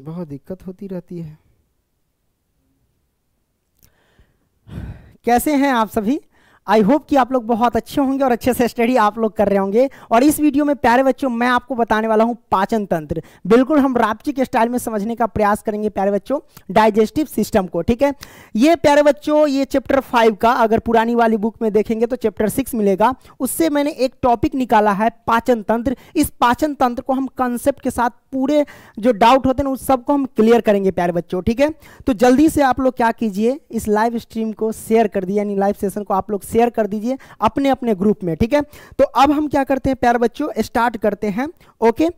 बहुत दिक्कत होती रहती है कैसे हैं आप सभी आई होप कि आप लोग बहुत अच्छे होंगे और अच्छे से स्टडी आप लोग कर रहे होंगे और इस वीडियो में प्यारे बच्चों मैं आपको बताने वाला हूं पाचन तंत्र बिल्कुल हम रापची के स्टाइल में समझने का प्रयास करेंगे प्यारे बच्चों डाइजेस्टिव सिस्टम को ठीक है ये प्यारे बच्चों ये चैप्टर फाइव का अगर पुरानी वाली बुक में देखेंगे तो चैप्टर सिक्स मिलेगा उससे मैंने एक टॉपिक निकाला है पाचन तंत्र इस पाचन तंत्र को हम कंसेप्ट के साथ पूरे जो डाउट होते हैं उस सबको हम क्लियर करेंगे प्यारे बच्चों ठीक है तो जल्दी से आप लोग क्या कीजिए इस लाइव स्ट्रीम को शेयर कर दिए यानी लाइव सेशन को आप लोग शेयर कर दीजिए अपने अपने ग्रुप में ठीक है तो अब हम क्या करते हैं प्यार बच्चों स्टार्ट करते हैं ओके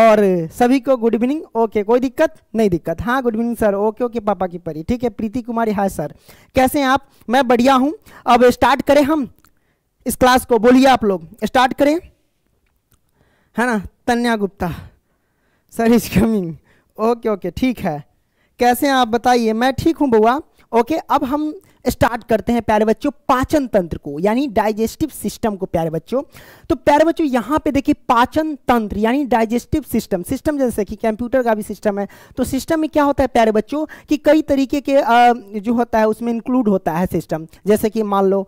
और सभी को गुड इवनिंग ओके कोई दिक्कत नहीं दिक्कत हाँ good evening sir okay okay पापा की परी ठीक है प्रीति कुमारी हाँ सर कैसे हैं आप मैं बढ़िया हूँ अब स्टार्ट करें हम इस क्लास को बोलिए आप लोग स्टार्ट करें है ना Tanya Gupta sir is coming okay okay ठीक है कैसे हैं आप बताइए मैं ठीक हूँ बउआ ओके अब हम स्टार्ट करते हैं प्यारे बच्चों पाचन तंत्र को यानी डाइजेस्टिव सिस्टम को प्यारे बच्चों तो प्यारे बच्चों यहाँ पे देखिए पाचन तंत्र यानी डाइजेस्टिव सिस्टम सिस्टम जैसे कि कंप्यूटर का भी सिस्टम है तो सिस्टम में क्या होता है प्यारे बच्चों कि कई तरीके के जो होता है उसमें इंक्लूड होता है सिस्टम जैसे कि मान लो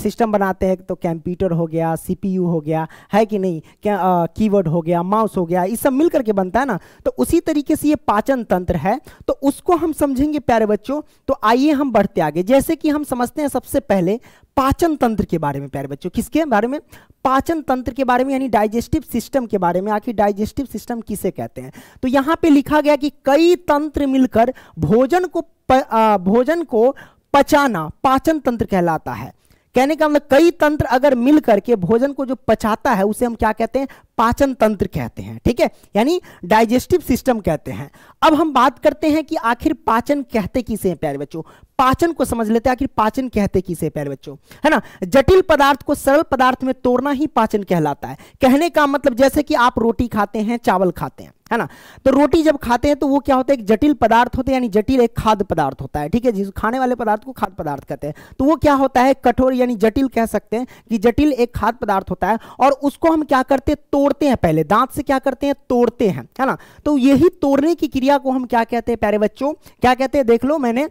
सिस्टम बनाते हैं तो कंप्यूटर हो गया सीपीयू हो गया है कि नहीं क्या कीवर्ड हो गया माउस हो गया ये सब मिल करके बनता है ना तो उसी तरीके से ये पाचन तंत्र है तो उसको हम समझेंगे प्यारे बच्चों तो आइए हम बढ़ते आगे जैसे कि हम समझते हैं सबसे पहले पाचन तंत्र के बारे में प्यारे बच्चों किसके बारे में पाचन तंत्र के बारे में यानी डाइजेस्टिव सिस्टम के बारे में आखिर डाइजेस्टिव सिस्टम किसे कहते हैं तो यहाँ पे लिखा गया कि कई तंत्र मिलकर भोजन को प, आ, भोजन को पचाना पाचन तंत्र कहलाता है कहने का मतलब कई तंत्र अगर मिल करके भोजन को जो पचाता है उसे हम क्या कहते हैं पाचन तंत्र कहते हैं ठीक है यानी डाइजेस्टिव सिस्टम कहते हैं अब हम बात करते हैं कि आखिर पाचन कहते किसे हैं प्यारे बच्चों पाचन को समझ लेते हैं आखिर पाचन कहते किसे प्यारे बच्चों है ना जटिल पदार्थ को सरल पदार्थ में तोड़ना ही पाचन कहलाता है कहने का मतलब जैसे कि आप रोटी खाते हैं चावल खाते हैं है ना तो रोटी जब खाते हैं तो वो क्या होता है एक जटिल पदार्थ होते हैं यानी जटिल एक खाद्य पदार्थ होता है ठीक है जिस खाने वाले पदार्थ को खाद्य पदार्थ कहते हैं तो वो क्या होता है कठोर यानी जटिल कह सकते हैं कि जटिल एक खाद्य पदार्थ होता है और उसको हम क्या करते हैं तोड़ते हैं पहले दांत से क्या करते हैं तोड़ते हैं है ना तो यही तोड़ने की क्रिया को हम क्या कहते हैं प्यारे बच्चों क्या कहते हैं देख लो मैंने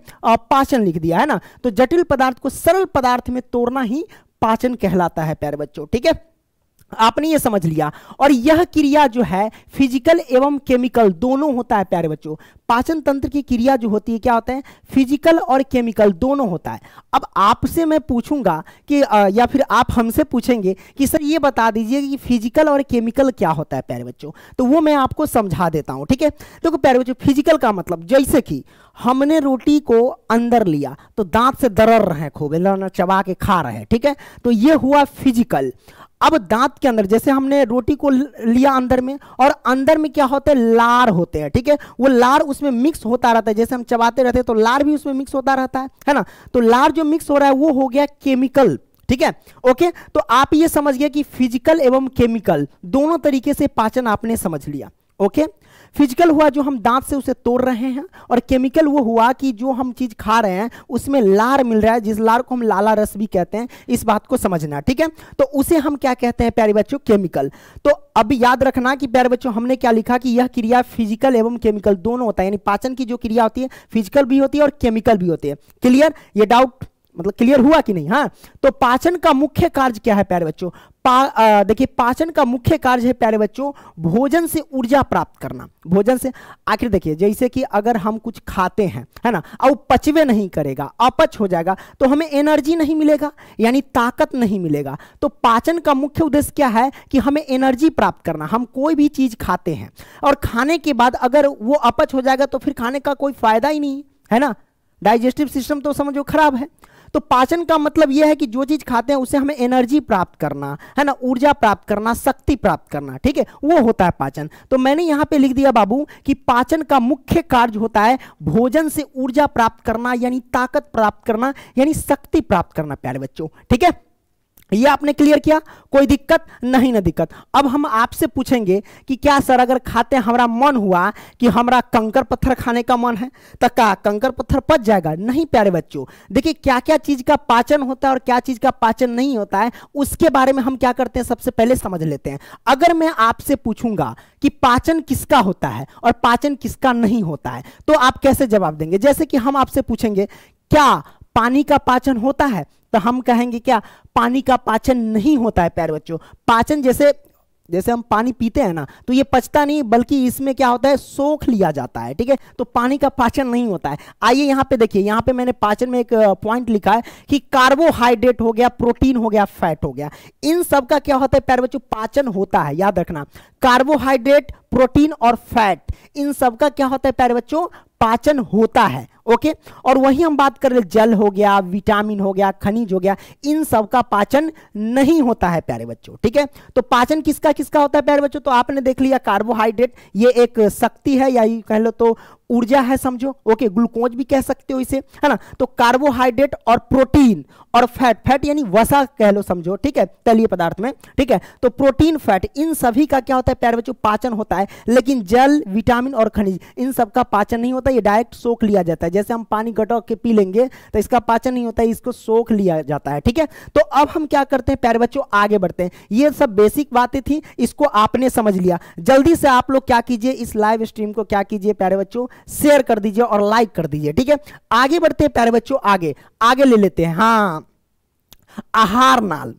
पाचन लिख दिया है ना तो जटिल पदार्थ को सरल पदार्थ में तोड़ना ही पाचन कहलाता है प्यारे बच्चों ठीक है आपने ये समझ लिया और यह क्रिया जो है फिजिकल एवं केमिकल दोनों होता है प्यारे बच्चों पाचन तंत्र की क्रिया जो होती है क्या होता है फिजिकल और केमिकल दोनों होता है अब आपसे मैं पूछूंगा कि या फिर आप हमसे पूछेंगे कि सर ये बता दीजिए कि फिजिकल और केमिकल क्या होता है प्यारे बच्चों तो वो मैं आपको समझा देता हूँ ठीक है देखो तो प्यारे बच्चों फिजिकल का मतलब जैसे कि हमने रोटी को अंदर लिया तो दांत से दरर रहे खूब चबा के खा रहे ठीक है तो ये हुआ फिजिकल अब दांत के अंदर जैसे हमने रोटी को लिया अंदर में और अंदर में क्या होते हैं लार होते हैं ठीक है ठीके? वो लार उसमें मिक्स होता रहता है जैसे हम चबाते रहते हैं तो लार भी उसमें मिक्स होता रहता है है ना तो लार जो मिक्स हो रहा है वो हो गया केमिकल ठीक है ओके तो आप ये समझ गए कि फिजिकल एवं केमिकल दोनों तरीके से पाचन आपने समझ लिया ओके फिजिकल हुआ जो हम दांत से उसे तोड़ रहे हैं और केमिकल वो हुआ कि जो हम चीज़ खा रहे हैं उसमें लार मिल रहा है जिस लार को हम लाला रस भी कहते हैं इस बात को समझना ठीक है तो उसे हम क्या कहते हैं प्यारे बच्चों केमिकल तो अब याद रखना कि प्यारे बच्चों हमने क्या लिखा कि यह क्रिया फिजिकल एवं केमिकल दोनों होता है यानी पाचन की जो क्रिया होती है फिजिकल भी होती है और केमिकल भी होती है क्लियर ये डाउट मतलब क्लियर हुआ कि नहीं हाँ तो पाचन का मुख्य कार्य क्या है प्यारे बच्चों पा, देखिए पाचन का मुख्य कार्य है प्यारे बच्चों भोजन से ऊर्जा प्राप्त करना भोजन से आखिर देखिए जैसे कि अगर हम कुछ खाते हैं है ना और पचवे नहीं करेगा अपच हो जाएगा तो हमें एनर्जी नहीं मिलेगा यानी ताकत नहीं मिलेगा तो पाचन का मुख्य उद्देश्य क्या है कि हमें एनर्जी प्राप्त करना हम कोई भी चीज़ खाते हैं और खाने के बाद अगर वो अपच हो जाएगा तो फिर खाने का कोई फायदा ही नहीं है ना डाइजेस्टिव सिस्टम तो समझो खराब है तो पाचन का मतलब यह है कि जो चीज खाते हैं उसे हमें एनर्जी प्राप्त करना है ना ऊर्जा प्राप्त करना शक्ति प्राप्त करना ठीक है वो होता है पाचन तो मैंने यहां पे लिख दिया बाबू कि पाचन का मुख्य कार्य होता है भोजन से ऊर्जा प्राप्त करना यानी ताकत प्राप्त करना यानी शक्ति प्राप्त करना प्यारे बच्चों ठीक है ये आपने क्लियर किया कोई दिक्कत नहीं ना दिक्कत अब हम आपसे पूछेंगे कि क्या सर अगर खाते हमारा मन हुआ कि हमारा कंकर पत्थर खाने का मन है तो क्या कंकर पत्थर पच जाएगा नहीं प्यारे बच्चों देखिए क्या क्या चीज का पाचन होता है और क्या चीज का पाचन नहीं होता है उसके बारे में हम क्या करते हैं सबसे पहले समझ लेते हैं अगर मैं आपसे पूछूंगा कि पाचन किसका होता है और पाचन किसका नहीं होता है तो आप कैसे जवाब देंगे जैसे कि हम आपसे पूछेंगे क्या पानी का पाचन होता है तो हम कहेंगे क्या पानी का पाचन नहीं होता है प्यारे बच्चों पाचन जैसे जैसे हम पानी पीते हैं ना तो ये पचता नहीं बल्कि इसमें क्या होता है सोख लिया जाता है ठीक है तो पानी का पाचन नहीं होता है आइए यहां पे देखिए यहां पे मैंने पाचन में एक पॉइंट लिखा है कि कार्बोहाइड्रेट हो गया प्रोटीन हो गया फैट हो गया इन सब का क्या होता है पैर बच्चों पाचन होता है याद रखना कार्बोहाइड्रेट प्रोटीन और फैट इन सबका क्या होता है पैर बच्चों पाचन होता है ओके और वही हम बात कर रहे जल हो गया विटामिन हो गया खनिज हो गया इन सब का पाचन नहीं होता है प्यारे बच्चों ठीक है तो पाचन किसका किसका होता है प्यारे बच्चों तो आपने देख लिया कार्बोहाइड्रेट ये एक शक्ति है या कह लो तो ऊर्जा है समझो ओके ग्लूकोज भी कह सकते हो इसे है ना तो कार्बोहाइड्रेट और प्रोटीन और फैट फैट यानी वसा कह लो समझो ठीक है तलीय पदार्थ में ठीक है तो प्रोटीन फैट इन सभी का क्या होता है प्यार बच्चों पाचन होता है लेकिन जल विटामिन और खनिज इन सब का पाचन नहीं होता ये डायरेक्ट सोख लिया जाता है जैसे हम पानी गटो के पी लेंगे तो इसका पाचन नहीं होता है इसको सोख लिया जाता है ठीक है तो अब हम क्या करते हैं प्यारे बच्चों आगे बढ़ते हैं ये सब बेसिक बातें थी इसको आपने समझ लिया जल्दी से आप लोग क्या कीजिए इस लाइव स्ट्रीम को क्या कीजिए प्यारे बच्चों शेयर कर दीजिए और लाइक कर दीजिए ठीक है आगे बढ़ते हैं प्यारे बच्चों आगे आगे ले लेते हैं हाँ आहार नाल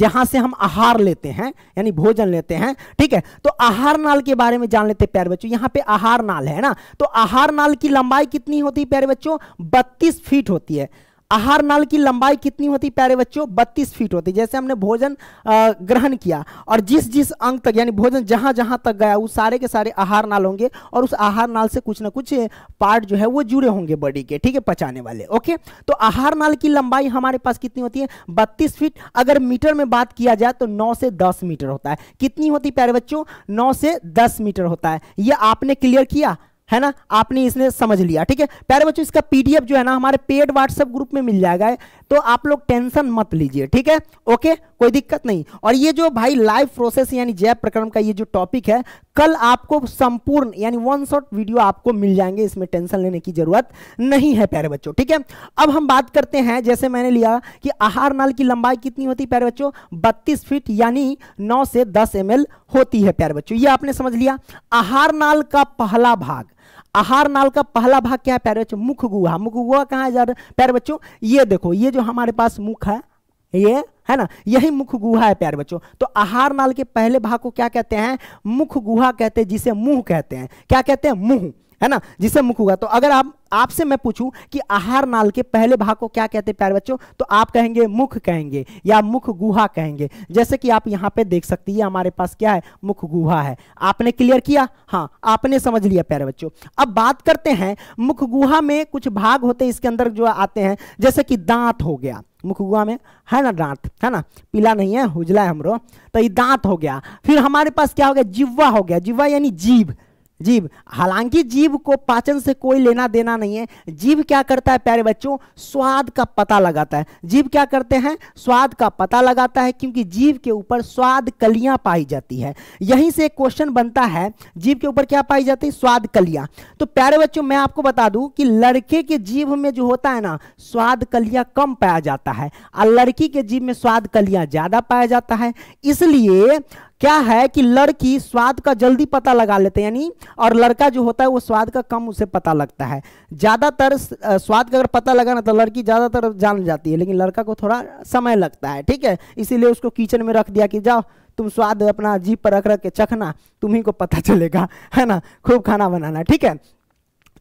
जहां से हम आहार लेते हैं यानी भोजन लेते हैं ठीक है तो आहार नाल के बारे में जान लेते हैं प्यारे बच्चों यहाँ पे आहार नाल है ना तो आहार नाल की लंबाई कितनी होती है प्यारे बच्चों बत्तीस फीट होती है आहार नाल की लंबाई कितनी होती प्यारे बच्चों बत्तीस फीट होती जैसे हमने भोजन ग्रहण किया और जिस जिस अंग तक यानी भोजन जहां जहां तक गया वो सारे के सारे आहार नाल होंगे और उस आहार नाल से कुछ ना कुछ पार्ट जो है वो जुड़े होंगे बॉडी के ठीक है पचाने वाले ओके तो आहार नाल की लंबाई हमारे पास कितनी होती है बत्तीस फीट अगर मीटर में बात किया जाए तो नौ से दस मीटर होता है कितनी होती प्यारे बच्चों नौ से दस मीटर होता है यह आपने क्लियर किया है ना आपने इसने समझ लिया ठीक है प्यारे बच्चों इसका पीडीएफ जो है ना हमारे पेड व्हाट्सएप ग्रुप में मिल जाएगा तो आप लोग टेंशन मत लीजिए ठीक है ओके कोई दिक्कत नहीं और ये जो भाई लाइव प्रोसेस यानी जैव प्रकरण का ये जो टॉपिक है कल आपको संपूर्ण यानी वन शॉट वीडियो आपको मिल जाएंगे इसमें टेंशन लेने की जरूरत नहीं है प्यारे बच्चों ठीक है अब हम बात करते हैं जैसे मैंने लिया कि आहार नाल की लंबाई कितनी होती है प्यारे बच्चों बत्तीस फीट यानी नौ से दस एम होती है प्यारे बच्चों ये आपने समझ लिया आहार नाल का पहला भाग आहार नाल का पहला भाग क्या है प्यारे बच्चों मुख गुहा मुख गुहा कहाँ जा रहा है प्यारे बच्चों ये देखो ये जो हमारे पास मुख है ये है ना यही मुख गुहा है प्यारे बच्चों तो आहार नाल के पहले भाग को क्या कहते हैं मुख गुहा कहते हैं जिसे मुंह कहते हैं क्या कहते हैं मुंह है ना जिसे मुख गुहा तो अगर आप आपसे मैं पूछूं कि आहार नाल के पहले भाग को क्या कहते हैं प्यारे बच्चों तो आप कहेंगे मुख कहेंगे या मुख गुहा कहेंगे जैसे कि आप यहां पे देख सकती है हमारे पास क्या है मुख गुहा है आपने क्लियर किया हाँ आपने समझ लिया प्यारे बच्चों अब बात करते हैं मुख गुहा में कुछ भाग होते इसके अंदर जो आते हैं जैसे कि दांत हो गया मुखगुआ में है ना दांत है ना पीला नहीं है उजला है हमरो तो ये दांत हो गया फिर हमारे पास क्या हो गया जिव्वा हो गया जिव्वा यानी जीभ जीव हालांकि जीव को पाचन से कोई लेना देना नहीं है जीव क्या करता है प्यारे बच्चों स्वाद का पता लगाता है जीव क्या करते हैं स्वाद का पता लगाता है क्योंकि जीव के ऊपर स्वाद कलियां पाई जाती है यहीं से क्वेश्चन बनता है जीव के ऊपर क्या पाई जाती है स्वाद कलियां तो प्यारे बच्चों मैं आपको बता दूं कि लड़के के जीव में जो होता है ना स्वाद कलियां कम पाया जाता है और लड़की के जीव में स्वाद कलियां ज्यादा पाया जाता है इसलिए क्या है कि लड़की स्वाद का जल्दी पता लगा लेते हैं यानी और लड़का जो होता है वो स्वाद का कम उसे पता लगता है ज़्यादातर स्वाद का अगर पता लगा ना तो लड़की ज़्यादातर जान जाती है लेकिन लड़का को थोड़ा समय लगता है ठीक है इसीलिए उसको किचन में रख दिया कि जाओ तुम स्वाद अपना जीप पर रख रख के चखना तुम्ही को पता चलेगा है ना खूब खाना बनाना ठीक है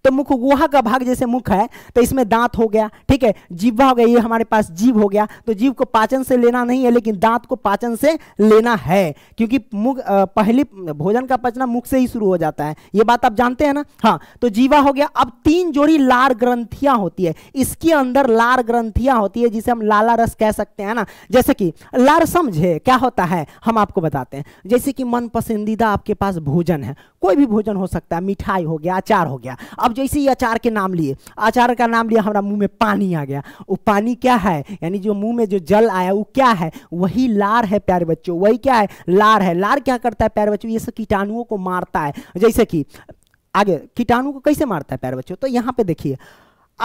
तो मुख गुहा का भाग जैसे मुख है तो इसमें दांत हो गया ठीक है जीवा हो गया ये हमारे पास जीव हो गया तो जीव को पाचन से लेना नहीं है लेकिन दांत को पाचन से लेना है क्योंकि मुख पहली भोजन का पचना मुख से ही शुरू हो जाता है ये बात आप जानते हैं ना हाँ तो जीवा हो गया अब तीन जोड़ी लार ग्रंथियां होती है इसके अंदर लार ग्रंथियां होती है जिसे हम लाला रस कह सकते हैं ना जैसे कि लार समझे क्या होता है हम आपको बताते हैं जैसे कि मन पसंदीदा आपके पास भोजन है कोई भी भोजन हो सकता है मिठाई हो गया अचार हो गया अब अब जैसे ही अचार के नाम लिए अचार का नाम लिया हमारा मुंह में पानी आ गया वो पानी क्या है यानी जो मुंह में जो जल आया वो क्या है वही लार है प्यारे बच्चों वही क्या है लार है लार क्या करता है प्यारे बच्चों ये सब कीटाणुओं को मारता है जैसे कि आगे कीटाणु को कैसे मारता है प्यारे बच्चों तो यहाँ पे देखिए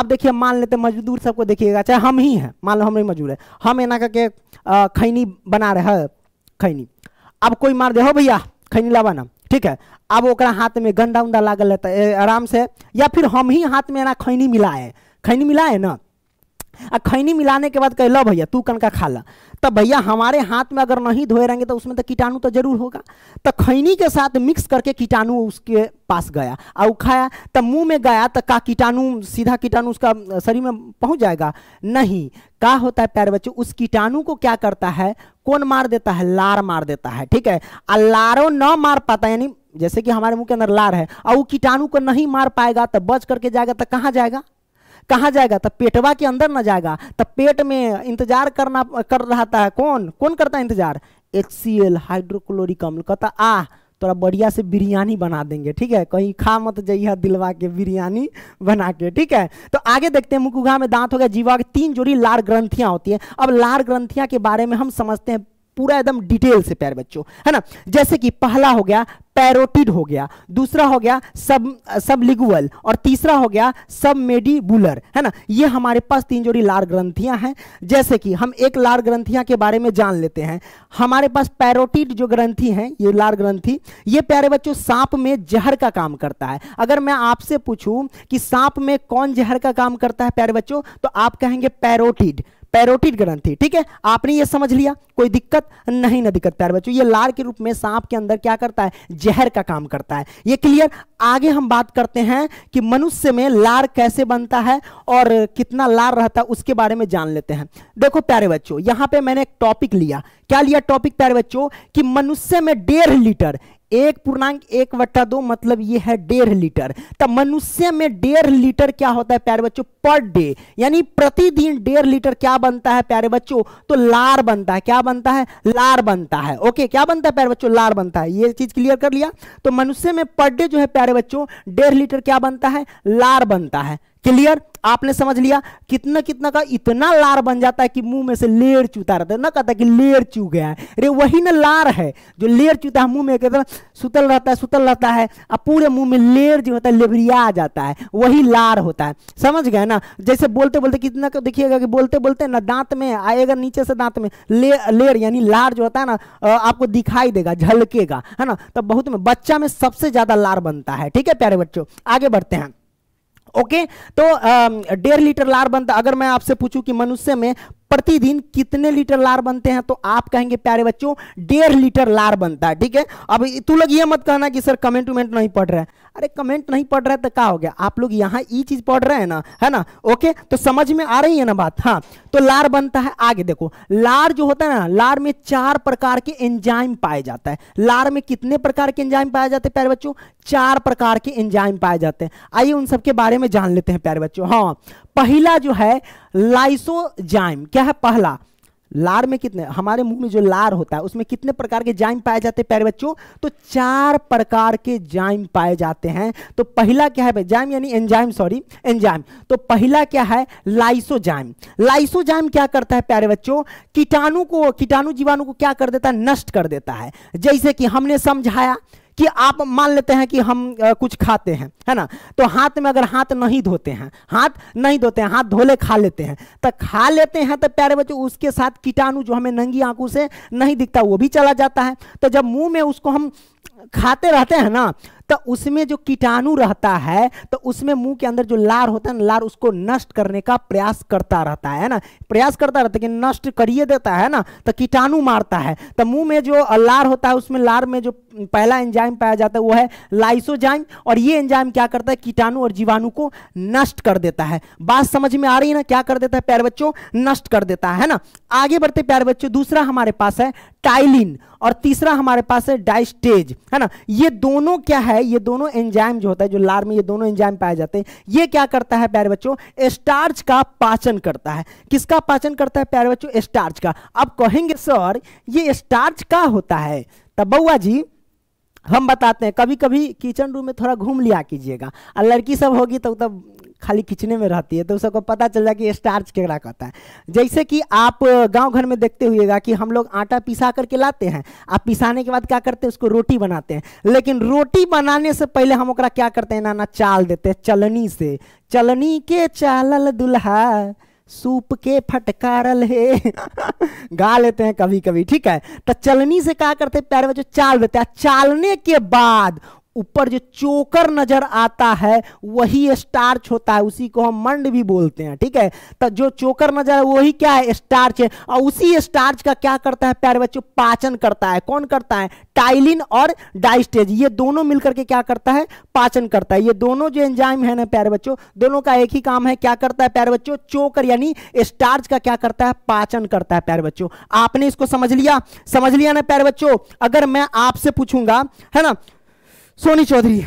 अब देखिए मान लेते मजदूर सबको देखिएगा चाहे हम ही हैं मान लो हम ही मजदूर है हम एना करके खैनी बना रहे हैं खैनी अब कोई मार दे हो भैया खैनी ला ठीक है अब ओकरा हाथ में गंदा उंदा लागल रहता है आराम से या फिर हम ही हाथ में ना खैनी मिलाए खैनी मिलाए ना आ खैनी मिलाने के बाद कह लो भैया तू कनका खा ला तो भैया हमारे हाथ में अगर नहीं धोए रहेंगे तो उसमें तो कीटाणु तो जरूर होगा तो खैनी के साथ मिक्स करके कीटाणु उसके पास गया और खाया तो मुंह में गया तो का कीटाणु सीधा कीटाणु उसका शरीर में पहुंच जाएगा नहीं का होता है प्यारे बच्चों उस कीटाणु को क्या करता है कौन मार देता है लार मार देता है ठीक है और लारों न मार पाता यानी जैसे कि हमारे मुंह के अंदर लार है और वो कीटाणु को नहीं मार पाएगा तो बच करके जाएगा तो कहाँ जाएगा कहाँ जाएगा तब पेटवा के अंदर ना जाएगा तब पेट में इंतजार करना कर रहा था कौन कौन करता है इंतजार एच सी एल हाइड्रोक्लोरिक अम्ल कहता आ थोड़ा बढ़िया से बिरयानी बना देंगे ठीक है कहीं खा मत जाइए दिलवा के बिरयानी बना के ठीक है तो आगे देखते हैं मुकुगा में दांत हो गया जीवा के तीन जोड़ी लार ग्रंथियां होती है अब लार ग्रंथियां के बारे में हम समझते हैं पूरा एकदम डिटेल से प्यारे बच्चों है ना जैसे कि पहला हो गया पैरोटिड हो गया दूसरा हो गया सब सब लिगुअल और तीसरा हो गया सब मेडिबुलर है ना ये हमारे पास तीन जोड़ी लार ग्रंथियां हैं जैसे कि हम एक लार ग्रंथियां के बारे में जान लेते हैं हमारे पास पैरोटिड जो ग्रंथी हैं ये लार ग्रंथी ये प्यारे बच्चों सांप में जहर का काम करता है अगर मैं आपसे पूछूं कि सांप में कौन जहर का काम करता है प्यारे बच्चों तो आप कहेंगे पैरोटिड पैरोटिड ग्रंथि ठीक है आपने ये समझ लिया कोई दिक्कत नहीं ना दिक्कत प्यार बच्चों ये लार के रूप में सांप के अंदर क्या करता है जहर का काम करता है ये क्लियर आगे हम बात करते हैं कि मनुष्य में लार कैसे बनता है और कितना लार रहता है उसके बारे में जान लेते हैं देखो प्यारे बच्चों यहां पे मैंने एक टॉपिक लिया क्या लिया टॉपिक प्यारे बच्चों कि मनुष्य में डेढ़ लीटर एक पूर्णांक एक वट्टा दो मतलब ये है डेढ़ लीटर तब मनुष्य में डेढ़ लीटर क्या होता है प्यारे बच्चों पर डे यानी प्रतिदिन डेढ़ लीटर क्या बनता है प्यारे बच्चों तो लार बनता है क्या बनता है लार बनता है ओके क्या बनता है प्यारे बच्चों लार बनता है ये चीज क्लियर कर लिया तो मनुष्य में पर डे जो है प्यारे बच्चों डेढ़ लीटर क्या बनता है लार बनता है क्लियर आपने समझ लिया कितना कितना का इतना लार बन जाता है कि मुंह में से लेर चूता रहता है ना कहता है कि लेर चू गया है अरे वही ना लार है जो लेर चूता है मुंह में कहते सुतल रहता है सुतल रहता है अब पूरे मुंह में लेर जो होता है लेबरिया आ जाता है वही लार होता है समझ गए ना जैसे बोलते बोलते कितना का देखिएगा कि बोलते बोलते ना दांत में आएगा नीचे से दांत में ले लेर यानी लार जो होता है ना आपको दिखाई देगा झलकेगा है ना तो बहुत में बच्चा में सबसे ज्यादा लार बनता है ठीक है प्यारे बच्चों आगे बढ़ते हैं ओके तो um, डेढ़ लीटर लार बनता अगर मैं आपसे पूछूं कि मनुष्य में प्रतिदिन कितने लीटर लार बनते हैं तो आप कहेंगे प्यारे बच्चों डेढ़ लीटर लार बनता है ठीक है अब तू लोग ये मत कहना कि सर कमेंट उमेंट नहीं पढ़ रहे अरे कमेंट नहीं पढ़ रहे तो क्या हो गया आप लोग यहाँ ई चीज पढ़ रहे हैं ना है ना ओके तो समझ में आ रही है ना बात हाँ तो लार बनता है आगे देखो लार जो होता है ना लार में चार प्रकार के एंजाइम पाए जाता है लार में कितने प्रकार के एंजाइम पाए जाते हैं प्यारे बच्चों चार प्रकार के एंजाइम पाए जाते हैं आइए उन सबके बारे में जान लेते हैं प्यारे बच्चों हाँ पहला जो है लाइसोजाइम क्या है पहला लार में कितने हमारे मुंह में जो लार होता है उसमें कितने प्रकार के जाइम पाए जाते हैं प्यारे बच्चों तो चार प्रकार के जाइम पाए जाते हैं तो पहला क्या है जाइम यानी एंजाइम सॉरी एंजाइम तो पहला क्या है लाइसोजाइम लाइसोजाइम क्या करता है प्यारे बच्चों कीटाणु को कीटाणु जीवाणु को क्या कर देता है नष्ट कर देता है जैसे कि हमने समझाया कि आप मान लेते हैं कि हम आ, कुछ खाते हैं है ना तो हाथ में अगर हाथ नहीं धोते हैं हाथ नहीं धोते हैं हाथ धोले खा लेते हैं तो खा लेते हैं तो प्यारे बच्चों उसके साथ कीटाणु जो हमें नंगी आंखों से नहीं दिखता वो भी चला जाता है तो जब मुंह में उसको हम खाते रहते हैं ना तो उसमें जो कीटाणु रहता है तो उसमें मुंह के अंदर जो लार होता है ना लार उसको नष्ट करने का प्रयास करता रहता है ना प्रयास करता रहता है कि नष्ट करिए देता है ना तो कीटाणु मारता है तो मुंह में जो लार होता है उसमें लार में जो पहला एंजाइम पाया जाता है वो है लाइसोजाइम और ये एंजाइम क्या करता है कीटाणु और जीवाणु को नष्ट कर देता है बात समझ में आ रही है ना क्या कर देता है पैर बच्चों नष्ट कर देता है ना आगे बढ़ते प्यार बच्चों दूसरा हमारे पास है टाइलिन और तीसरा हमारे पास है डाइस्टेज है ना ये दोनों क्या है है ये दोनों एंजाइम जो होता है जो लार में ये दोनों एंजाइम पाए जाते हैं ये क्या करता है प्यारे बच्चों स्टार्च का पाचन करता है किसका पाचन करता है प्यारे बच्चों स्टार्च का अब कहेंगे सर ये स्टार्च का होता है तब बउआ जी हम बताते हैं कभी कभी किचन रूम में थोड़ा घूम लिया कीजिएगा और लड़की सब होगी तो तब खाली खिंचने में रहती है तो सबको पता चल जाए कि स्टार्च केकड़ा कहता है जैसे कि आप गांव घर में देखते हुएगा कि हम लोग आटा पिसा करके लाते हैं आप पिसाने के बाद क्या करते हैं उसको रोटी बनाते हैं लेकिन रोटी बनाने से पहले हम ओकरा क्या करते हैं नाना चाल देते हैं चलनी से चलनी के चालल दुल्हा सूप के फटकारल है गा लेते हैं कभी कभी ठीक है तो चलनी से क्या करते हैं प्यारे बच्चों चाल देते हैं चालने के बाद ऊपर जो चोकर नजर आता है वही स्टार्च होता है उसी को हम मंड भी बोलते हैं ठीक है तो जो चोकर नजर है वही क्या है स्टार्च है और उसी स्टार्च का क्या करता है प्यारे बच्चों पाचन करता है कौन करता है टाइलिन और डाइस्टेज ये दोनों मिलकर के क्या करता है पाचन करता है ये दोनों जो एंजाइम है ना प्यारे बच्चों दोनों का एक ही काम है क्या करता है प्यारे बच्चों चोकर यानी स्टार्च का क्या करता है पाचन करता है प्यारे बच्चों आपने इसको समझ लिया समझ लिया ना प्यारे बच्चों अगर मैं आपसे पूछूंगा है ना सोनी चौधरी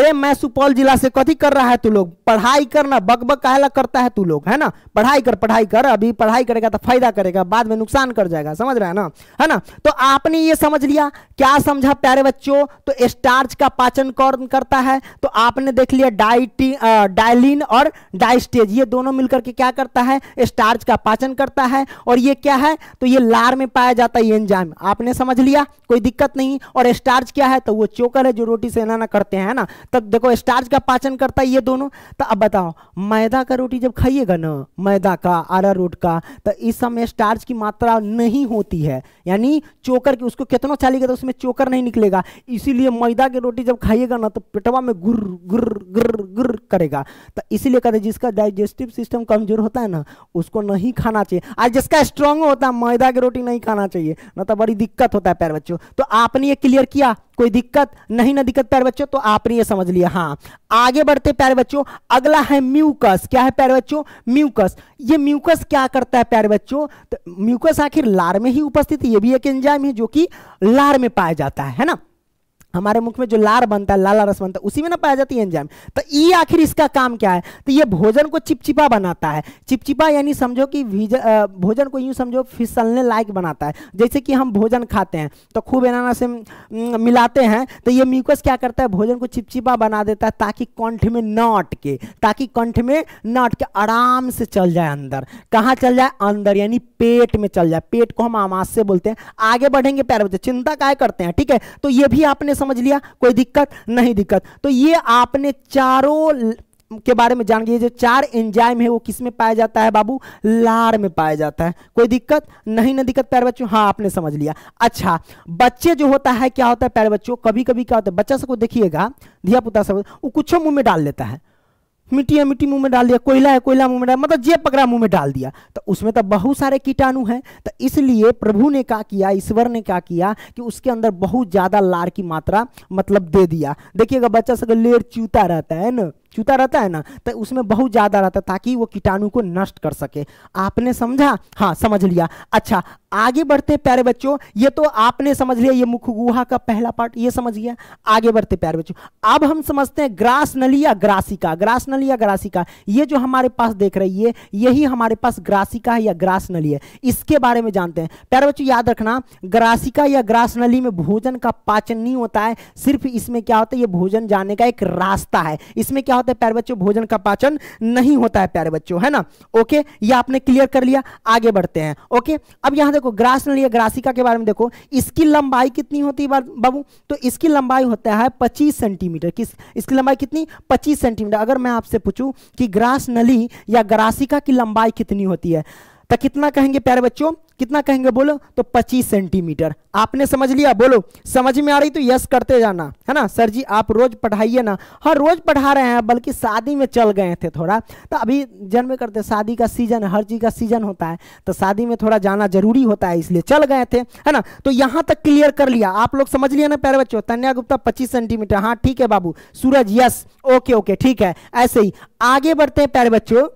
रे मैं सुपौल जिला से कथी कर रहा है तू लोग पढ़ाई करना बक कहला करता है तू लोग है ना पढ़ाई कर पढ़ाई कर अभी पढ़ाई करेगा तो फायदा करेगा बाद में नुकसान कर जाएगा समझ रहा है ना है ना तो आपने ये समझ लिया क्या समझा प्यारे बच्चों तो स्टार्च का पाचन कौन करता है तो आपने देख लिया डाइटी डायलिन और डाइस्टेज ये दोनों मिलकर के क्या करता है स्टार्च का पाचन करता है और ये क्या है तो ये लार में पाया जाता है एंजाइम आपने समझ लिया कोई दिक्कत नहीं और स्टार्च क्या है तो वो चोकर है जो रोटी से ना करते हैं ना तो देखो स्टार्च का पाचन करता है ये दोनों तो अब बताओ मैदा का रोटी जब खाइएगा ना मैदा का आरा रोट का तो इस समय स्टार्च की मात्रा नहीं होती है यानी चोकर की उसको कितना चालिएगा तो उसमें चोकर नहीं निकलेगा इसीलिए मैदा की रोटी जब खाइएगा ना तो पेटवा में गुर गुर गुर गुर करेगा तो इसीलिए कहते जिसका डाइजेस्टिव सिस्टम कमजोर होता है ना उसको नहीं खाना चाहिए आज जिसका स्ट्रांग होता है मैदा की रोटी नहीं खाना चाहिए ना तो बड़ी दिक्कत होता है पैर बच्चों तो आपने ये क्लियर किया कोई दिक्कत नहीं ना दिक्कत प्यारे बच्चों तो आपने ये समझ लिया हाँ आगे बढ़ते प्यारे बच्चों अगला है म्यूकस क्या है प्यारे बच्चों म्यूकस ये म्यूकस क्या करता है प्यारे बच्चों तो म्यूकस आखिर लार में ही उपस्थित ये भी एक एंजाइम है जो कि लार में पाया जाता है, है ना हमारे मुख में जो लार बनता है लाला रस बनता है उसी में ना पाया जाती है एंजाइम तो ये आखिर इसका काम क्या है तो ये भोजन को चिपचिपा बनाता है चिपचिपा यानी समझो कि भोजन को यूं समझो फिसलने लायक बनाता है जैसे कि हम भोजन खाते हैं तो खूब एनाना से मिलाते हैं तो ये म्यूकस क्या करता है भोजन को चिपचिपा बना देता है ताकि कंठ में न अटके ताकि कंठ में न अटके आराम से चल जाए अंदर कहाँ चल जाए अंदर यानी पेट में चल जाए पेट को हम आमाश से बोलते हैं आगे बढ़ेंगे पैर बच्चे चिंता काय करते हैं ठीक है तो ये भी आपने समझ लिया कोई दिक्कत नहीं दिक्कत तो ये आपने चारों के बारे में जान गए जो चार एंजाइम है वो किस में पाया जाता है बाबू लार में पाया जाता है कोई दिक्कत नहीं ना दिक्कत प्यारे बच्चों हाँ आपने समझ लिया अच्छा बच्चे जो होता है क्या होता है प्यारे बच्चों कभी कभी क्या होता है बच्चा सबको देखिएगा धिया पुता सब वो कुछ मुंह में डाल लेता है मिट्टी है मिट्टी मुंह में डाल दिया कोयला है कोयला मुंह में डाल मतलब जेब पकड़ा मुंह में डाल दिया तो उसमें तो बहुत सारे कीटाणु हैं तो इसलिए प्रभु ने क्या किया ईश्वर ने क्या किया कि उसके अंदर बहुत ज़्यादा लार की मात्रा मतलब दे दिया देखिएगा बच्चा सब लेर चूता रहता है ना चूता रहता है ना तो उसमें बहुत ज़्यादा रहता है ताकि वो कीटाणु को नष्ट कर सके आपने समझा हाँ समझ लिया अच्छा आगे बढ़ते प्यारे बच्चों ये तो आपने समझ लिया ये मुख गुहा का पहला पार्ट ये समझ गया आगे बढ़ते प्यारे बच्चों अब हम समझते हैं ग्रास नलिया ग्रासिका ग्रास नलिया ग्रासिका ये जो हमारे पास देख रही है यही हमारे पास ग्रासिका है या ग्रास नली है इसके बारे में जानते हैं प्यारे बच्चों याद रखना ग्रासिका या ग्रास नली में भोजन का पाचन नहीं होता है सिर्फ इसमें क्या होता है ये भोजन जाने का एक रास्ता है इसमें क्या बात है प्यारे बच्चों भोजन का पाचन नहीं होता है प्यारे बच्चों है ना ओके ये आपने क्लियर कर लिया आगे बढ़ते हैं ओके अब यहां देखो ग्रास नलिया ग्रासिका के बारे में देखो इसकी लंबाई कितनी होती है बाबू तो इसकी लंबाई होता है पच्चीस सेंटीमीटर किस इसकी लंबाई कितनी पच्चीस सेंटीमीटर अगर मैं आपसे पूछू कि ग्रास नली या ग्रासिका की लंबाई कितनी होती है तो कितना कहेंगे प्यारे बच्चों कितना कहेंगे बोलो तो 25 सेंटीमीटर आपने समझ लिया बोलो समझ में आ रही तो यस करते जाना है ना सर जी आप रोज पढ़ाइए ना हर हाँ, रोज पढ़ा रहे हैं बल्कि शादी में चल गए थे थोड़ा तो अभी जन्म करते शादी का सीजन हर चीज का सीजन होता है तो शादी में थोड़ा जाना जरूरी होता है इसलिए चल गए थे है ना तो यहाँ तक क्लियर कर लिया आप लोग समझ लिया ना प्यारे बच्चों तन्या गुप्ता पच्चीस सेंटीमीटर हाँ ठीक है बाबू सूरज यस ओके ओके ठीक है ऐसे ही आगे बढ़ते हैं प्यारे बच्चों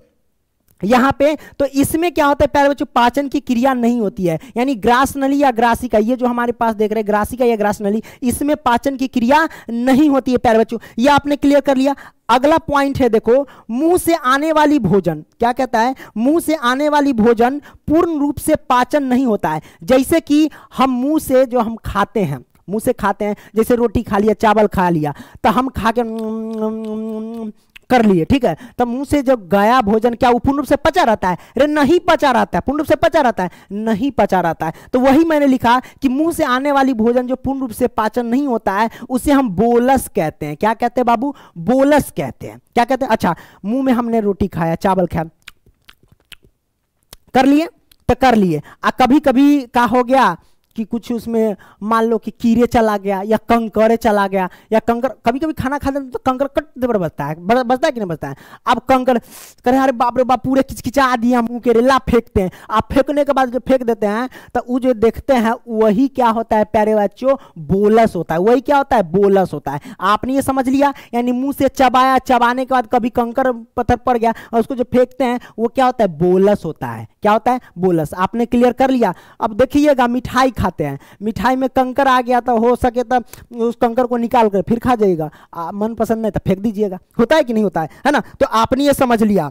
यहाँ पे तो इसमें क्या होता है प्यारे बच्चों पाचन की क्रिया नहीं होती है यानी ग्रास नली या ग्रासिका ये जो हमारे पास देख रहे हैं ग्रासिका या ग्रास नली इसमें पाचन की क्रिया नहीं होती है प्यारे बच्चों ये आपने क्लियर कर लिया अगला पॉइंट है देखो मुंह से आने वाली भोजन क्या कहता है मुंह से आने वाली भोजन पूर्ण रूप से पाचन नहीं होता है जैसे कि हम मुंह से जो हम खाते हैं मुंह से खाते हैं जैसे रोटी खा लिया चावल खा लिया तो हम खा के कर लिए ठीक है तो मुंह से जो गया भोजन क्या वो पूर्ण रूप से पचा रहता है अरे नहीं पचा रहता है पूर्ण रूप से पचा रहता है नहीं पचा रहता है तो वही मैंने लिखा कि मुंह से आने वाली भोजन जो पूर्ण रूप से पाचन नहीं होता है उसे हम बोलस कहते हैं क्या कहते हैं बाबू बोलस कहते हैं क्या कहते हैं अच्छा मुंह में हमने रोटी खाया चावल खाया कर लिए तो कर लिए कभी कभी का हो गया कि कुछ उसमें मान लो कि कीड़े चला गया या कंकड़े चला गया या कंकर कभी कभी खाना खाते तो कंकर कट देवर बचता है बचता है कि नहीं बचता है अब कंकर कह रहे अरे बाप रे बाप पूरे किचकिचा दिया मुँह के रेला फेंकते हैं आप फेंकने के बाद जो फेंक देते हैं तो वो जो देखते हैं वही क्या होता है प्यारे बच्चों बोलस होता है वही क्या होता है बोलस होता है आपने ये समझ लिया यानी मुंह से चबाया चबाने के बाद कभी कंकर पत्थर पड़ गया और उसको जो फेंकते हैं वो क्या होता है बोलस होता है क्या होता है बोलस आपने क्लियर कर लिया अब देखिएगा मिठाई खाते हैं मिठाई में कंकर आ गया तो हो सके तो उस कंकर को निकाल कर फिर खा जाइएगा मन पसंद नहीं तो फेंक दीजिएगा होता है कि नहीं होता है है ना तो आपने ये समझ लिया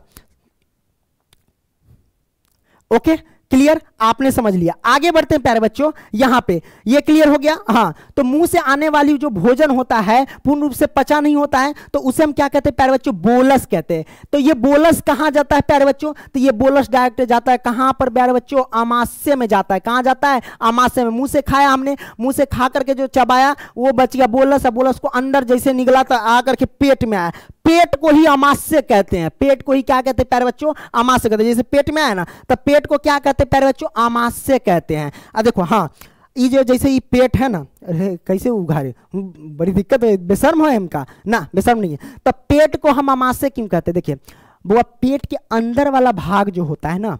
ओके क्लियर आपने समझ लिया आगे बढ़ते हैं प्यारे बच्चों यहां पे ये क्लियर हो गया हाँ तो मुंह से आने वाली जो भोजन होता है पूर्ण रूप से पचा नहीं होता है तो उसे हम क्या कहते हैं प्यारे बच्चों बोलस कहते हैं तो ये बोलस कहां जाता है प्यारे बच्चों तो ये बोलस डायरेक्ट जाता है कहां पर प्यारे बच्चों अमाशय में जाता है कहां जाता है अमाशय में मुंह से खाया हमने मुंह से खा करके जो चबाया वो बच गया बोलस बोलस को अंदर जैसे निकला तो आकर के पेट में आया पेट को ही अमाश्य कहते हैं पेट को ही क्या कहते हैं प्यारे बच्चों अमाशय कहते हैं जैसे पेट में आया ना तो पेट को क्या कहते हैं प्यारे बच्चों इसको आमाशय कहते हैं अब देखो हाँ ये जो जैसे ये पेट है ना अरे कैसे उघारे बड़ी दिक्कत है बेशर्म है इनका ना बेशर्म नहीं है तो पेट को हम अमाशय क्यों कहते हैं देखिए वो पेट के अंदर वाला भाग जो होता है ना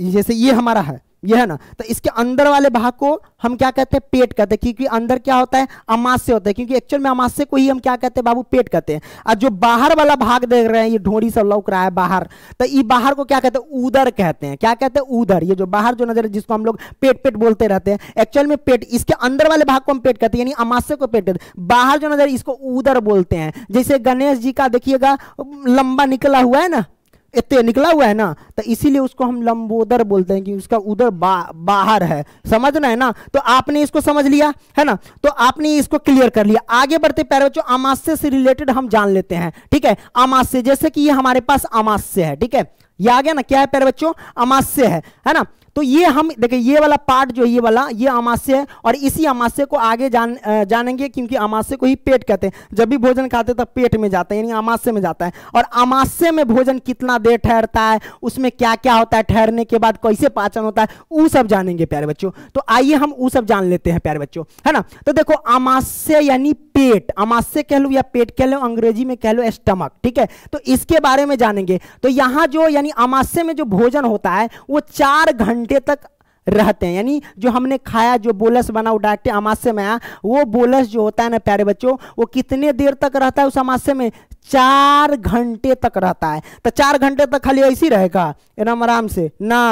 जैसे ये हमारा है यह है ना तो इसके अंदर वाले भाग को हम क्या कहते हैं पेट कहते हैं क्योंकि अंदर क्या होता है अमाश्य होता है क्योंकि एक्चुअल में अमाश्य को ही हम क्या कहते हैं बाबू पेट कहते हैं और जो बाहर वाला भाग देख रहे हैं ये ढोरी सब लौक रहा है बाहर तो ये बाहर को क्या कहते हैं उदर कहते हैं क्या कहते हैं उदर ये जो बाहर जो नजर जिसको हम लोग पेट पेट बोलते रहते हैं एक्चुअल में पेट इसके अंदर वाले भाग को हम पेट कहते हैं यानी अमाश्य को पेट कहते हैं बाहर जो नजर इसको उदर बोलते हैं जैसे गणेश जी का देखिएगा लंबा निकला हुआ है ना इतने निकला हुआ है ना तो इसीलिए उसको हम लंबोदर बोलते हैं कि उसका उधर बा, बाहर है समझना है ना तो आपने इसको समझ लिया है ना तो आपने इसको क्लियर कर लिया आगे बढ़ते पैर बच्चों अमास्य से रिलेटेड हम जान लेते हैं ठीक है अमास्य जैसे कि ये हमारे पास अमास्य है ठीक है ये आ गया ना क्या है प्यारे बच्चों अमास्य है है ना तो ये हम देखिए ये वाला पार्ट जो ये वाला ये अमास्य है और इसी अमास्य को आगे जान जानेंगे क्योंकि अमास्य को ही पेट कहते हैं जब भी भोजन खाते हैं तब पेट में जाता है यानी अमास्य में जाता है और अमास्य में भोजन कितना देर ठहरता है उसमें क्या क्या होता है ठहरने के बाद कैसे पाचन होता है वो सब जानेंगे प्यारे बच्चों तो आइए हम वो सब जान लेते हैं प्यारे बच्चों है ना तो देखो अमास्य यानी पेट अमास्य कह लो या पेट कह लो अंग्रेजी में कह लो स्टमक ठीक है तो इसके बारे में जानेंगे तो यहाँ जो यानी यानी अमाशय में जो भोजन होता है वो चार घंटे तक रहते हैं यानी जो हमने खाया जो बोलस बना वो डायरेक्ट अमाशय में आया हाँ, वो बोलस जो होता है ना प्यारे बच्चों वो कितने देर तक रहता है उस अमाशय में चार घंटे तक रहता है तो चार घंटे तक खाली ऐसी रहेगा एकदम आराम से ना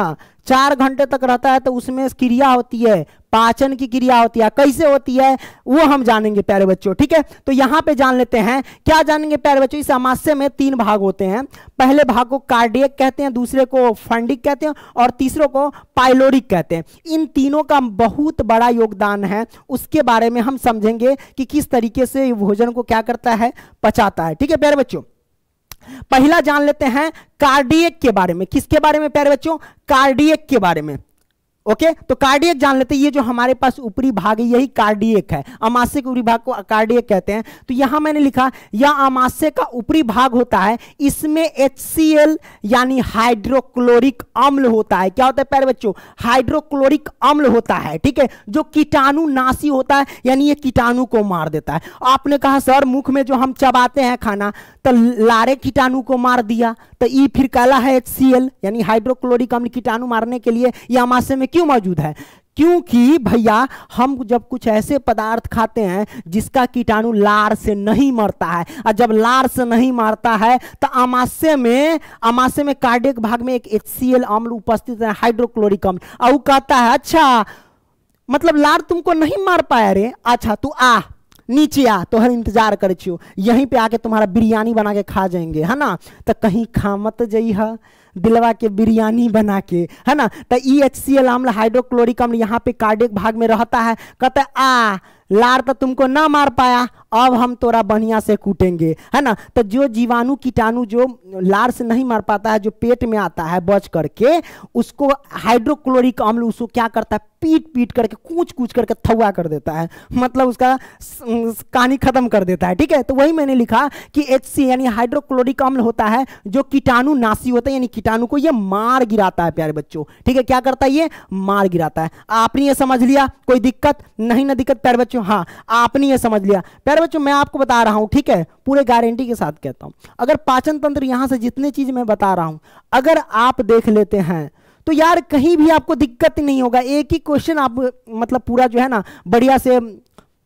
चार घंटे तक रहता है तो उसमें क्रिया होती है पाचन की क्रिया होती है कैसे होती है वो हम जानेंगे प्यारे बच्चों ठीक है तो यहाँ पे जान लेते हैं क्या जानेंगे प्यारे बच्चों इस अमास्य में तीन भाग होते हैं पहले भाग को कार्डियक कहते हैं दूसरे को फंडिक कहते हैं और तीसरों को पाइलोरिक कहते हैं इन तीनों का बहुत बड़ा योगदान है उसके बारे में हम समझेंगे कि किस तरीके से भोजन को क्या करता है पचाता है ठीक है प्यारे बच्चों पहला जान लेते हैं कार्डियक के बारे में किसके बारे में प्यारे बच्चों कार्डियक के बारे में ओके okay? तो कार्डियक जान लेते हैं ये जो हमारे पास ऊपरी भाग है यही कार्डियक है अमाशय के ऊपरी भाग को कार्डियक कहते हैं तो यहां मैंने लिखा यह अमाशय का ऊपरी भाग होता है इसमें एच यानी हाइड्रोक्लोरिक अम्ल होता है क्या होता है पहले बच्चों हाइड्रोक्लोरिक अम्ल होता है ठीक है जो कीटाणु नासी होता है यानी ये कीटाणु को मार देता है आपने कहा सर मुख में जो हम चबाते हैं खाना तो लारे कीटाणु को मार दिया तो ई फिर काला है एच यानी हाइड्रोक्लोरिक अम्ल कीटाणु मारने के लिए ये अमाशय में क्यों मौजूद है क्योंकि भैया हम जब कुछ ऐसे पदार्थ खाते हैं जिसका कीटाणु लार से नहीं मरता है और जब लार से नहीं मरता है तो अमाशय में अमाशय में कार्डियक भाग में एक एच अम्ल उपस्थित है हाइड्रोक्लोरिक अम्ल और कहता है अच्छा मतलब लार तुमको नहीं मार पाया रे अच्छा तू तो आ नीचे आ तो हर इंतजार कर छियो यहीं पे आके तुम्हारा बिरयानी बना के खा जाएंगे है ना तो कहीं खा मत है दिलवा के बिरयानी बना के है ना तो ई एच सी एल अम्ल हाइड्रोक्लोरिक अम्ल यहाँ पे कार्डिक भाग में रहता है कहते आ लार तो तुमको ना मार पाया अब हम तोरा बढ़िया से कूटेंगे है ना तो जो जीवाणु कीटाणु जो लार से नहीं मर पाता है जो पेट में आता है बच करके उसको हाइड्रोक्लोरिक अम्ल उसको क्या करता है पीट पीट करके कूच कूच करके थवा कर देता है मतलब उसका कहानी खत्म कर देता है ठीक है तो वही मैंने लिखा कि एच यानी हाइड्रोक्लोरिक अम्ल होता है जो कीटाणु नासी होता है यानी कीटाणु को ये मार गिराता है प्यारे बच्चों ठीक है क्या करता है ये मार गिराता है आपने ये समझ लिया कोई दिक्कत नहीं ना दिक्कत प्यारे बच्चों हाँ आपने ये समझ लिया प्यारे बच्चों मैं आपको बता रहा हूं ठीक है पूरे गारंटी के साथ कहता हूं अगर पाचन तंत्र यहां से जितने चीज मैं बता रहा हूं अगर आप देख लेते हैं तो यार कहीं भी आपको दिक्कत नहीं होगा एक ही क्वेश्चन आप मतलब पूरा जो है ना बढ़िया से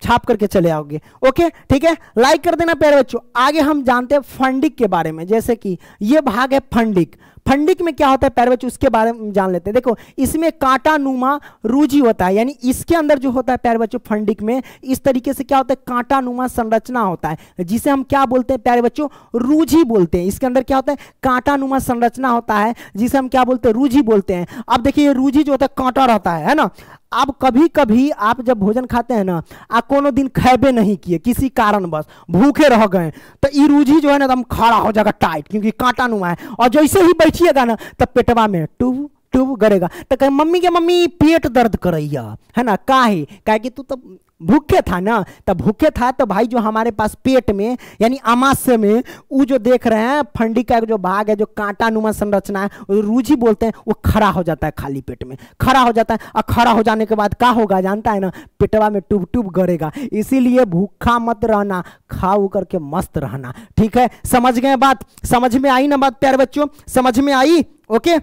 छाप करके चले आओगे ओके ठीक है लाइक कर देना प्यारे बच्चों आगे हम जानते हैं फंडिक के बारे में जैसे कि ये भाग है फंडिक फंडिक में क्या होता है पैरवच उसके बारे में जान लेते हैं देखो इसमें कांटा नुमा रूजी होता है यानी इसके अंदर जो होता है पैरवच फंडिक में इस तरीके से क्या होता है कांटा नुमा संरचना होता है जिसे हम क्या बोलते हैं प्यारे बच्चों रूझी बोलते हैं इसके अंदर क्या होता है कांटा नुमा संरचना होता है जिसे हम क्या बोलते हैं रूझी बोलते हैं अब देखिए रूझी जो होता है कांटा रहता है है ना आप कभी कभी आप जब भोजन खाते हैं ना आप कोनो दिन खैबे नहीं किए किसी बस भूखे रह गए तो ई रूझी जो है ना एकदम तो खड़ा हो जाएगा टाइट क्योंकि कांटा नुआ है और जैसे ही बैठिएगा ना तो पेटवा में टूब टूब करेगा तो कहे मम्मी के मम्मी पेट दर्द करैया है ना काहे काहे कि तू तो भूखे था ना तो भूखे था तो भाई जो हमारे पास पेट में यानी अमाश्य में वो जो देख रहे हैं फंडी का जो भाग है जो कांटा नुमा संरचना है वो रूझी बोलते हैं वो खड़ा हो जाता है खाली पेट में खड़ा हो जाता है और खड़ा हो जाने के बाद क्या होगा जानता है ना पेटवा में टूब टूब गरेगा इसीलिए भूखा मत रहना खाओ करके मस्त रहना ठीक है समझ गए बात समझ में आई ना बात प्यार बच्चों समझ में आई ओके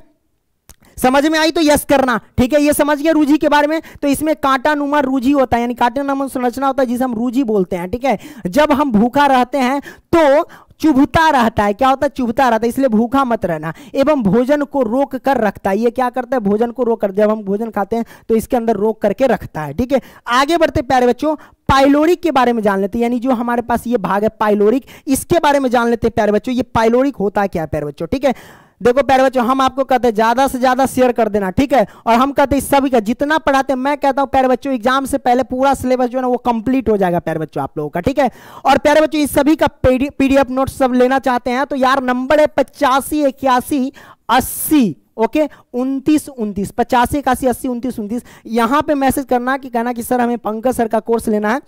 समझ में आई तो यस करना ठीक है ये समझ गया रूझी के बारे में तो इसमें कांटा नुमा रूझी होता है यानी कांटा नुमा संरचना होता है जिसे हम रूझी बोलते हैं ठीक है जब हम भूखा रहते हैं तो चुभता रहता है क्या होता है चुभता रहता है इसलिए भूखा मत रहना एवं भोजन को रोक कर रखता है ये क्या करता है भोजन को रोक कर जब हम भोजन खाते हैं तो इसके अंदर रोक करके रखता है ठीक है आगे बढ़ते प्यारे बच्चों पाइलोरिक के बारे में जान लेते हैं यानी जो हमारे पास ये भाग है पाइलोरिक इसके बारे में जान लेते हैं प्यारे बच्चों ये पाइलोरिक होता है क्या प्यारे बच्चों ठीक है देखो प्यारे बच्चों हम आपको कहते हैं ज्यादा से ज्यादा शेयर कर देना ठीक है और हम कहते हैं सभी का जितना पढ़ाते हैं मैं कहता हूं प्यारे बच्चों एग्जाम से पहले पूरा सिलेबस जो है ना वो कंप्लीट हो जाएगा प्यारे बच्चों आप लोगों का ठीक है और प्यारे बच्चों इस सभी का पीडीएफ नोट सब लेना चाहते हैं तो यार नंबर है पचासी इक्यासी अस्सी ओके उनतीस उन्तीस पचासी इक्यासी अस्सी उन्तीस उन्तीस यहां पर मैसेज करना कि कहना कि सर हमें पंकज सर का कोर्स लेना है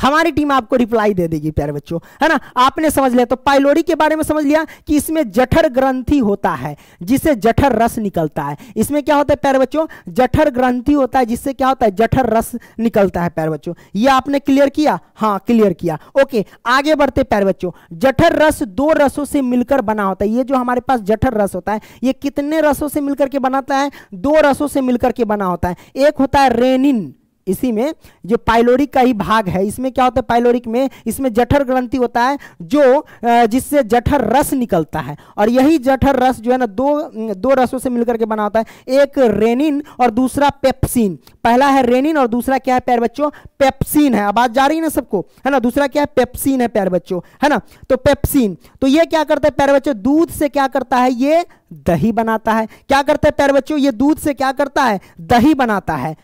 हमारी टीम आपको रिप्लाई दे देगी प्यारे बच्चों है ना आपने समझ लिया तो पाइलोरी के बारे में समझ लिया कि इसमें जठर ग्रंथि होता है जिससे जठर रस निकलता है इसमें क्या होता है प्यारे बच्चों जठर ग्रंथि होता है जिससे क्या होता है जठर रस निकलता है प्यारे बच्चों ये आपने क्लियर किया हाँ क्लियर किया ओके आगे बढ़ते प्यारे बच्चों जठर रस दो रसों से मिलकर बना होता है ये जो हमारे पास जठर रस होता है ये कितने रसों से मिलकर के बनाता है दो रसों से मिलकर के बना होता है एक होता है रेनिन इसी में जो पाइलोरिक का ही भाग है इसमें क्या होता है पाइलोरिक में इसमें जठर ग्रंथि होता है जो जिससे जठर रस निकलता है और यही जठर रस जो है ना दो दो रसों से मिलकर के बना होता है एक रेनिन और दूसरा पेप्सिन पहला है रेनिन और दूसरा क्या है प्यार बच्चों पेप्सिन है अब आज जा रही है ना सबको है ना दूसरा क्या है पेप्सिन है प्यार बच्चों है ना तो पेप्सिन तो यह क्या करता है प्यार बच्चों दूध से क्या करता है ये दही बनाता है क्या करता है प्यार बच्चों ये दूध से क्या करता है दही बनाता है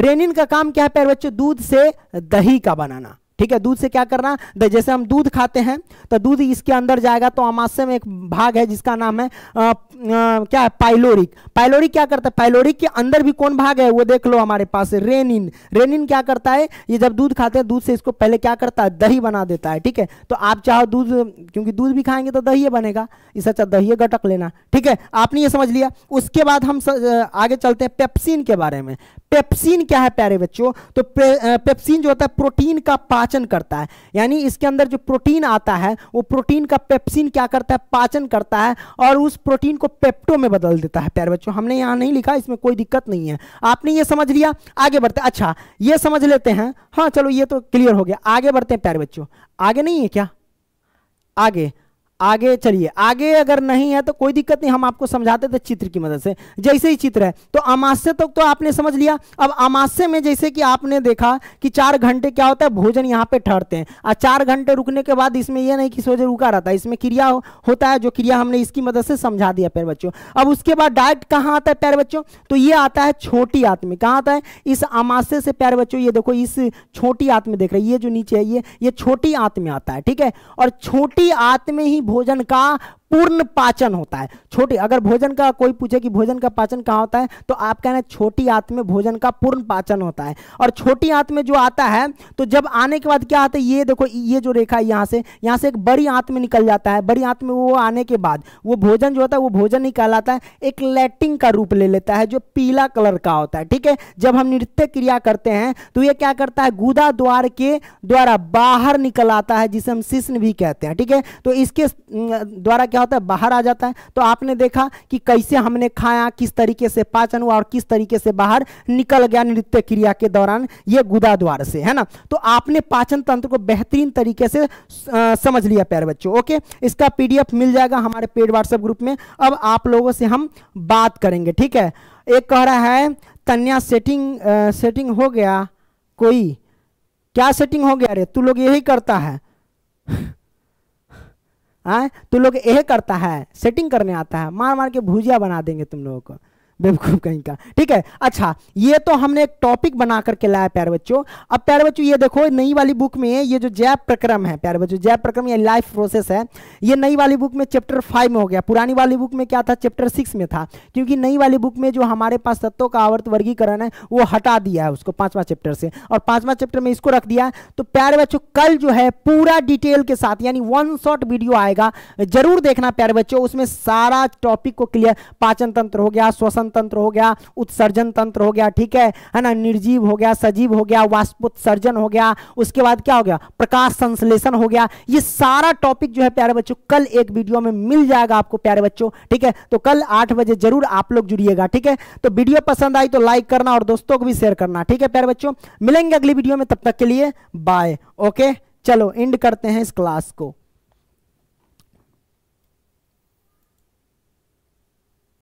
रेनिन का काम क्या है प्यारे बच्चों दूध से दही का बनाना ठीक है दूध से क्या करना जैसे हम दूध खाते हैं तो दूध इसके अंदर जाएगा तो अमाश्य में एक भाग है जिसका नाम है आ, आ, क्या है पाइलोरिक पाइलोरिक क्या करता है पाइलोरिक के अंदर भी कौन भाग है वो देख लो हमारे पास रेनिन रेनिन क्या करता है ये जब दूध खाते हैं दूध से इसको पहले क्या करता है दही बना देता है ठीक है तो आप चाहो दूध क्योंकि दूध भी खाएंगे तो दही बनेगा इस अच्छा दही गटक लेना ठीक है आपने ये समझ लिया उसके बाद हम आगे चलते हैं पेप्सिन के बारे में पेप्सिन क्या है प्यारे बच्चों तो पेप्सिन जो होता है प्रोटीन का पाचन करता है यानी इसके अंदर जो प्रोटीन आता है वो प्रोटीन का पेप्सिन क्या करता है पाचन करता है और उस प्रोटीन को पेप्टो में बदल देता है प्यारे बच्चों हमने यहाँ नहीं लिखा इसमें कोई दिक्कत नहीं है आपने ये समझ लिया आगे बढ़ते अच्छा ये समझ लेते हैं हाँ चलो ये तो क्लियर हो गया आगे बढ़ते हैं प्यारे बच्चों आगे नहीं है क्या आगे आगे चलिए आगे अगर नहीं है तो कोई दिक्कत नहीं हम आपको समझाते थे चित्र की मदद से जैसे ही चित्र है तो अमास्य तक तो, तो आपने समझ लिया अब अमास्य में जैसे कि आपने देखा कि चार घंटे क्या होता है भोजन यहाँ पे ठहरते हैं और चार घंटे रुकने के बाद इसमें यह नहीं कि सोचे रुका रहता है इसमें क्रिया हो, होता है जो क्रिया हमने इसकी मदद से समझा दिया पैर बच्चों अब उसके बाद डायट कहाँ आता है पैर बच्चों तो ये आता है छोटी आत्मी कहाँ आता है इस अमास्य से पैर बच्चों ये देखो इस छोटी आत्मी देख रहे ये जो नीचे है ये ये छोटी आत्मी आता है ठीक है और छोटी आत्मी ही भोजन का पूर्ण पाचन होता है छोटी अगर भोजन का कोई पूछे कि भोजन का पाचन कहाँ होता है तो आप कहना छोटी आंत में भोजन का पूर्ण पाचन होता है और छोटी आंत में जो आता है तो जब आने के बाद क्या आता है ये देखो ये जो रेखा है यहाँ से यहाँ से एक बड़ी आंत में निकल जाता है बड़ी आंत में वो आने के बाद वो भोजन जो होता है वो भोजन ही कहलाता है एक लैटिन का रूप ले लेता है जो पीला कलर का होता है ठीक है जब हम नृत्य क्रिया करते हैं तो ये क्या करता है गुदा द्वार के द्वारा बाहर निकल आता है जिसे हम शिष्ण भी कहते हैं ठीक है तो इसके द्वारा क्या क्या होता है बाहर आ जाता है तो आपने देखा कि कैसे हमने खाया किस तरीके से पाचन हुआ और किस तरीके से बाहर निकल गया नृत्य क्रिया के दौरान ये गुदा द्वार से है ना तो आपने पाचन तंत्र को बेहतरीन तरीके से आ, समझ लिया प्यार बच्चों ओके इसका पीडीएफ मिल जाएगा हमारे पेड व्हाट्सएप ग्रुप में अब आप लोगों से हम बात करेंगे ठीक है एक कह रहा है तन्या सेटिंग आ, सेटिंग हो गया कोई क्या सेटिंग हो गया अरे तू लोग यही करता है आए तो लोग यह करता है सेटिंग करने आता है मार मार के भुजिया बना देंगे तुम लोगों को बेवकूफ़ कहीं का ठीक है अच्छा ये तो हमने एक टॉपिक बना करके लाया प्यारे बच्चों अब प्यारे बच्चों ये देखो नई वाली बुक में ये जो जैव प्रक्रम है प्यारे बच्चों जैव प्रक्रम या लाइफ प्रोसेस है ये नई वाली बुक में चैप्टर फाइव में हो गया पुरानी वाली बुक में क्या था चैप्टर सिक्स में था क्योंकि नई वाली बुक में जो हमारे पास तत्वों का आवर्त वर्गीकरण है वो हटा दिया है उसको पांचवा चैप्टर से और पांचवा चैप्टर में इसको रख दिया तो प्यारे बच्चों कल जो है पूरा डिटेल के साथ यानी वन शॉट वीडियो आएगा जरूर देखना प्यारे बच्चों उसमें सारा टॉपिक को क्लियर पाचन तंत्र हो गया श्वसन श्वसन तंत्र हो गया उत्सर्जन तंत्र हो गया ठीक है है ना निर्जीव हो गया सजीव हो गया वाष्पोत्सर्जन हो गया उसके बाद क्या हो गया प्रकाश संश्लेषण हो गया ये सारा टॉपिक जो है प्यारे बच्चों कल एक वीडियो में मिल जाएगा आपको प्यारे बच्चों ठीक है तो कल आठ बजे जरूर आप लोग जुड़िएगा ठीक है तो वीडियो पसंद आई तो लाइक करना और दोस्तों को भी शेयर करना ठीक है प्यारे बच्चों मिलेंगे अगली वीडियो में तब तक के लिए बाय ओके चलो एंड करते हैं इस क्लास को